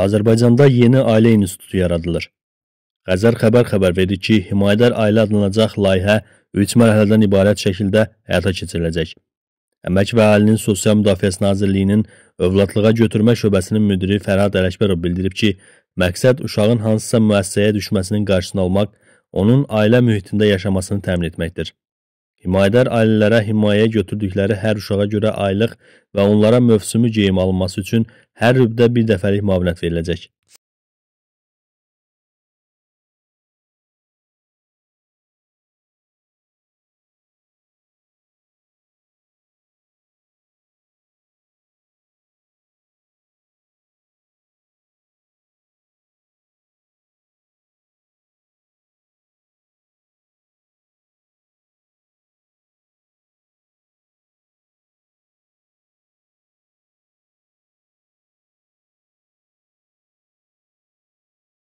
Azərbaycanda yeni ailə institutu yaradılır. Xəzər xəbər xəbər verir ki, himayədar ailə adlanacaq layihə 3 mərhələdən ibarət şəkildə həyata keçiriləcək. Əmək və Əhalinin Sosial Müdafiəsi Nazirliyinin Övladlığa Götürmə şöbəsinin müdiri Fərhad Ələkbərov bildirib ki, məqsəd uşağın hansısa müəssisəyə düşməsinin qarşısını almaq, onun ailə mühitində yaşamasını təmin etməkdir. Himayədar ailələrə himayəyə götürdükləri hər uşağa görə aylıq və onlara mövsümü geyim alınması üçün hər rübdə bir dəfəlik müavinət veriləcək.